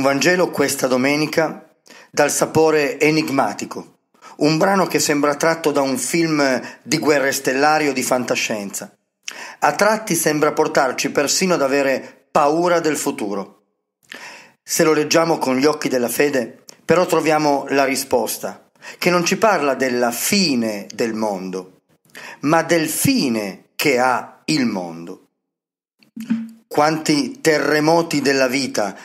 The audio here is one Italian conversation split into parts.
un Vangelo questa domenica dal sapore enigmatico, un brano che sembra tratto da un film di guerre stellari o di fantascienza. A tratti sembra portarci persino ad avere paura del futuro. Se lo leggiamo con gli occhi della fede, però troviamo la risposta, che non ci parla della fine del mondo, ma del fine che ha il mondo. Quanti terremoti della vita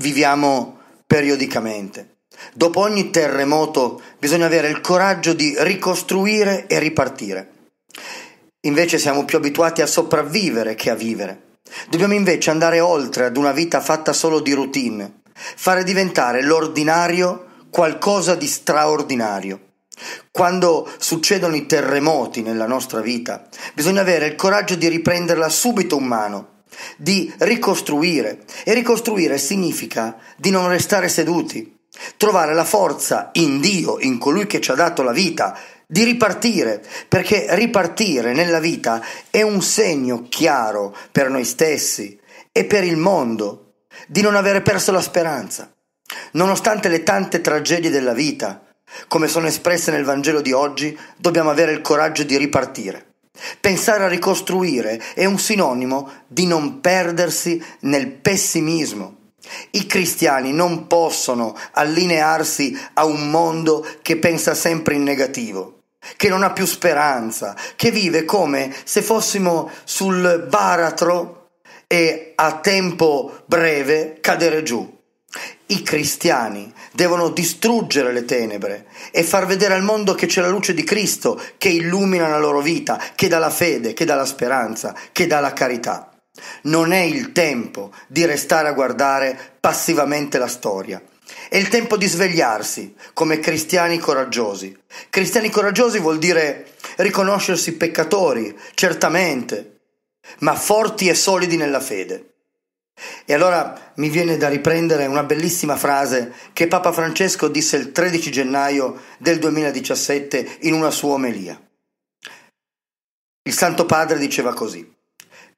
viviamo periodicamente. Dopo ogni terremoto bisogna avere il coraggio di ricostruire e ripartire. Invece siamo più abituati a sopravvivere che a vivere. Dobbiamo invece andare oltre ad una vita fatta solo di routine, fare diventare l'ordinario qualcosa di straordinario. Quando succedono i terremoti nella nostra vita, bisogna avere il coraggio di riprenderla subito in mano di ricostruire e ricostruire significa di non restare seduti, trovare la forza in Dio, in colui che ci ha dato la vita, di ripartire, perché ripartire nella vita è un segno chiaro per noi stessi e per il mondo di non avere perso la speranza. Nonostante le tante tragedie della vita, come sono espresse nel Vangelo di oggi, dobbiamo avere il coraggio di ripartire. Pensare a ricostruire è un sinonimo di non perdersi nel pessimismo. I cristiani non possono allinearsi a un mondo che pensa sempre in negativo che non ha più speranza, che vive come se fossimo sul baratro e a tempo breve cadere giù. I cristiani devono distruggere le tenebre e far vedere al mondo che c'è la luce di Cristo che illumina la loro vita, che dà la fede, che dà la speranza, che dà la carità. Non è il tempo di restare a guardare passivamente la storia. È il tempo di svegliarsi come cristiani coraggiosi. Cristiani coraggiosi vuol dire riconoscersi peccatori, certamente, ma forti e solidi nella fede. E allora mi viene da riprendere una bellissima frase che Papa Francesco disse il 13 gennaio del 2017 in una sua omelia. Il Santo Padre diceva così,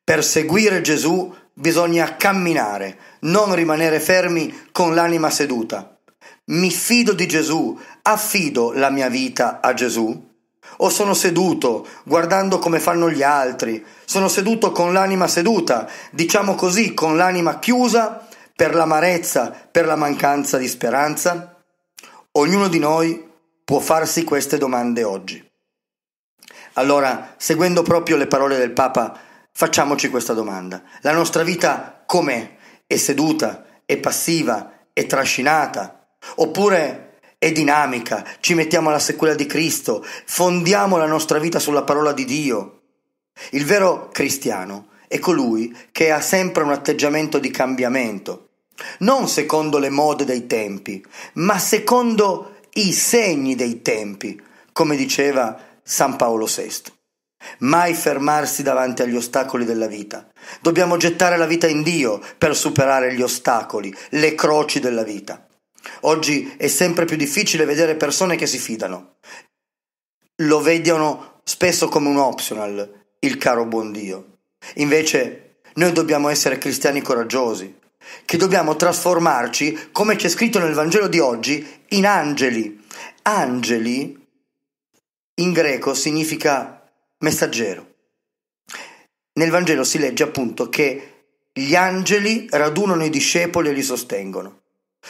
per seguire Gesù bisogna camminare, non rimanere fermi con l'anima seduta. Mi fido di Gesù, affido la mia vita a Gesù o sono seduto, guardando come fanno gli altri, sono seduto con l'anima seduta, diciamo così, con l'anima chiusa per l'amarezza, per la mancanza di speranza? Ognuno di noi può farsi queste domande oggi. Allora, seguendo proprio le parole del Papa, facciamoci questa domanda. La nostra vita com'è? È seduta? È passiva? È trascinata? Oppure è dinamica, ci mettiamo alla sequela di Cristo, fondiamo la nostra vita sulla parola di Dio. Il vero cristiano è colui che ha sempre un atteggiamento di cambiamento, non secondo le mode dei tempi, ma secondo i segni dei tempi, come diceva San Paolo VI. Mai fermarsi davanti agli ostacoli della vita. Dobbiamo gettare la vita in Dio per superare gli ostacoli, le croci della vita. Oggi è sempre più difficile vedere persone che si fidano. Lo vedono spesso come un optional, il caro buon Dio. Invece noi dobbiamo essere cristiani coraggiosi, che dobbiamo trasformarci, come c'è scritto nel Vangelo di oggi, in angeli. Angeli in greco significa messaggero. Nel Vangelo si legge appunto che gli angeli radunano i discepoli e li sostengono.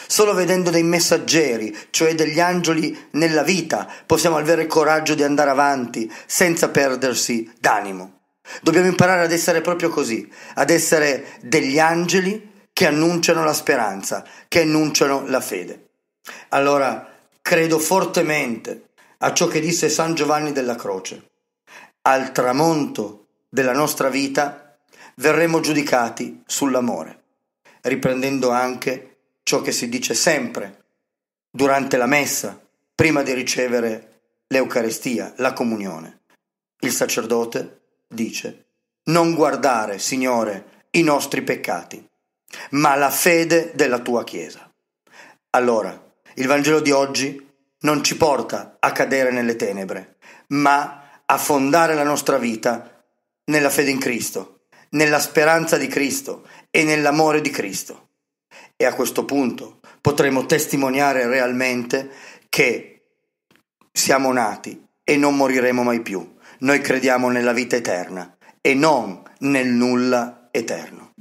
Solo vedendo dei messaggeri, cioè degli angeli nella vita, possiamo avere il coraggio di andare avanti senza perdersi d'animo. Dobbiamo imparare ad essere proprio così, ad essere degli angeli che annunciano la speranza, che annunciano la fede. Allora, credo fortemente a ciò che disse San Giovanni della Croce. Al tramonto della nostra vita verremo giudicati sull'amore, riprendendo anche ciò che si dice sempre durante la messa, prima di ricevere l'Eucarestia, la comunione. Il sacerdote dice, non guardare, Signore, i nostri peccati, ma la fede della tua Chiesa. Allora, il Vangelo di oggi non ci porta a cadere nelle tenebre, ma a fondare la nostra vita nella fede in Cristo, nella speranza di Cristo e nell'amore di Cristo. E a questo punto potremo testimoniare realmente che siamo nati e non moriremo mai più. Noi crediamo nella vita eterna e non nel nulla eterno.